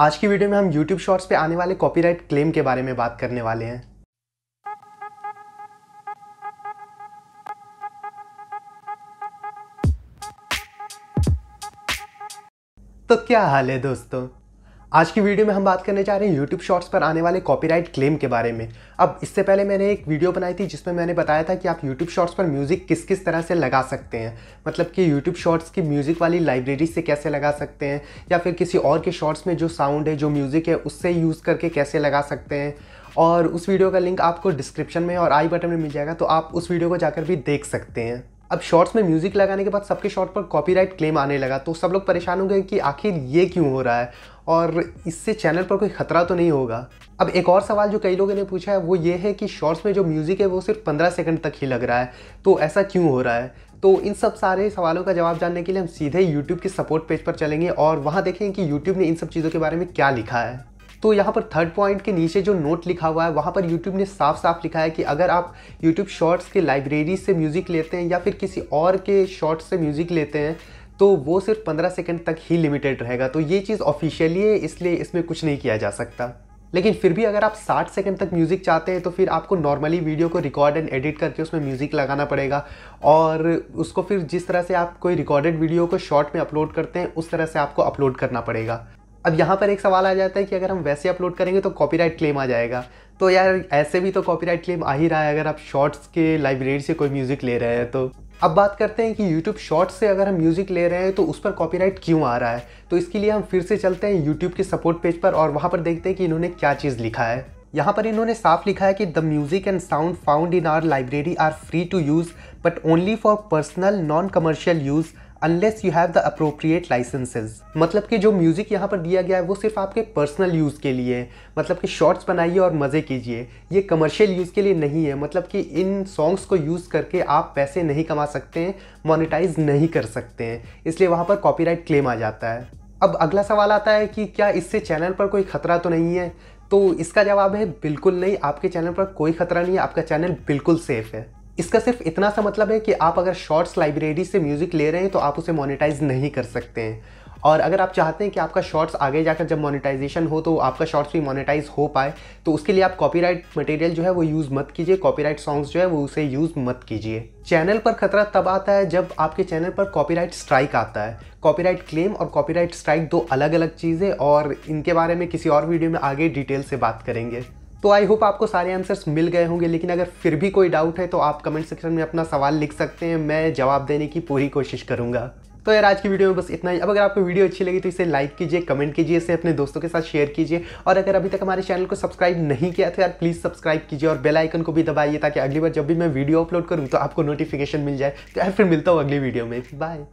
आज की वीडियो में हम YouTube Shorts पे आने वाले कॉपीराइट क्लेम के बारे में बात करने वाले हैं तो क्या हाल है दोस्तों आज की वीडियो में हम बात करने जा रहे हैं YouTube Shorts पर आने वाले कॉपीराइट क्लेम के बारे में अब इससे पहले मैंने एक वीडियो बनाई थी जिसमें मैंने बताया था कि आप YouTube Shorts पर म्यूज़िक किस किस तरह से लगा सकते हैं मतलब कि YouTube Shorts की म्यूज़िक वाली लाइब्रेरी से कैसे लगा सकते हैं या फिर किसी और के शॉर्ट्स में जो साउंड है जो म्यूज़िक है उससे यूज़ करके कैसे लगा सकते हैं और उस वीडियो का लिंक आपको डिस्क्रिप्शन में और आई बटन में मिल जाएगा तो आप उस वीडियो को जाकर भी देख सकते हैं अब शॉर्ट्स में म्यूज़िक लगाने के बाद सबके शॉर्ट पर कॉपीराइट क्लेम आने लगा तो सब लोग परेशान हो गए कि आखिर ये क्यों हो रहा है और इससे चैनल पर कोई ख़तरा तो नहीं होगा अब एक और सवाल जो कई लोगों ने पूछा है वो ये है कि शॉर्ट्स में जो म्यूज़िक है वो सिर्फ पंद्रह सेकंड तक ही लग रहा है तो ऐसा क्यों हो रहा है तो इन सब सारे सवालों का जवाब जानने के लिए हम सीधे यूट्यूब के सपोर्ट पेज पर चलेंगे और वहाँ देखेंगे कि यूट्यूब ने इन सब चीज़ों के बारे में क्या लिखा है तो यहाँ पर थर्ड पॉइंट के नीचे जो नोट लिखा हुआ है वहाँ पर यूट्यूब ने साफ साफ लिखा है कि अगर आप यूट्यूब शॉर्ट्स के लाइब्रेरी से म्यूज़िक लेते हैं या फिर किसी और के शॉर्ट्स से म्यूज़िक लेते हैं तो वो सिर्फ 15 सेकंड तक ही लिमिटेड रहेगा तो ये चीज़ ऑफिशियली है इसलिए इसमें कुछ नहीं किया जा सकता लेकिन फिर भी अगर आप 60 सेकंड तक म्यूज़िक चाहते हैं तो फिर आपको नॉर्मली वीडियो को रिकॉर्ड एंड एडिट करके उसमें म्यूज़िक लगाना पड़ेगा और उसको फिर जिस तरह से आप कोई रिकॉर्डेड वीडियो को शॉर्ट में अपलोड करते हैं उस तरह से आपको अपलोड करना पड़ेगा अब यहाँ पर एक सवाल आ जाता है कि अगर हम वैसे अपलोड करेंगे तो कॉपीराइट क्लेम आ जाएगा तो यार ऐसे भी तो कॉपीराइट क्लेम आ ही रहा है अगर आप शॉर्ट्स के लाइब्रेरी से कोई म्यूज़िक ले रहे हैं तो अब बात करते हैं कि YouTube शॉर्ट्स से अगर हम म्यूज़िक ले रहे हैं तो उस पर कॉपीराइट क्यों आ रहा है तो इसके लिए हम फिर से चलते हैं YouTube के सपोर्ट पेज पर और वहाँ पर देखते हैं कि इन्होंने क्या चीज़ लिखा है यहाँ पर इन्होंने साफ लिखा है कि the music and sound found in our library are free to use but only for personal non commercial use unless you have the appropriate licences मतलब कि जो म्यूज़िक यहाँ पर दिया गया है वो सिर्फ आपके पर्सनल यूज़ के लिए है मतलब कि शॉर्ट्स बनाइए और मज़े कीजिए ये कमर्शियल यूज़ के लिए नहीं है मतलब कि इन सॉन्ग्स को यूज़ करके आप पैसे नहीं कमा सकते हैं मोनिटाइज नहीं कर सकते हैं इसलिए वहाँ पर कॉपीराइट क्लेम आ जाता है अब अगला सवाल आता है कि क्या इससे चैनल पर कोई खतरा तो नहीं है तो इसका जवाब है बिल्कुल नहीं आपके चैनल पर कोई खतरा नहीं है आपका चैनल बिल्कुल सेफ है इसका सिर्फ इतना सा मतलब है कि आप अगर शॉर्ट्स लाइब्रेरी से म्यूज़िक ले रहे हैं तो आप उसे मोनिटाइज नहीं कर सकते हैं और अगर आप चाहते हैं कि आपका शॉर्ट्स आगे जाकर जब मोनेटाइजेशन हो तो आपका शॉर्ट्स भी मोनेटाइज हो पाए तो उसके लिए आप कॉपीराइट मटेरियल जो है वो यूज़ मत कीजिए कॉपीराइट सॉन्ग्स जो है वो उसे यूज़ मत कीजिए चैनल पर खतरा तब आता है जब आपके चैनल पर कॉपीराइट स्ट्राइक आता है कॉपीराइट क्लेम और कॉपीराइट स्ट्राइक दो अलग अलग चीज़ें और इनके बारे में किसी और वीडियो में आगे डिटेल से बात करेंगे तो आई होप आपको सारे आंसर्स मिल गए होंगे लेकिन अगर फिर भी कोई डाउट है तो आप कमेंट सेक्शन में अपना सवाल लिख सकते हैं मैं जवाब देने की पूरी कोशिश करूँगा तो यार आज की वीडियो में बस इतना ही अब अगर आपको वीडियो अच्छी लगी तो इसे लाइक कीजिए कमेंट कीजिए इसे अपने दोस्तों के साथ शेयर कीजिए और अगर अभी तक हमारे चैनल को सब्सक्राइब नहीं किया तो यार प्लीज़ सब्सक्राइब कीजिए और बेल आइकन को भी दबाइए ताकि अगली बार जब भी मैं वीडियो अपलोड करूँ तो आपको नोटिफिकेशन मिल जाए तो यार फिर मिलता हूँ अगली वीडियो में बाय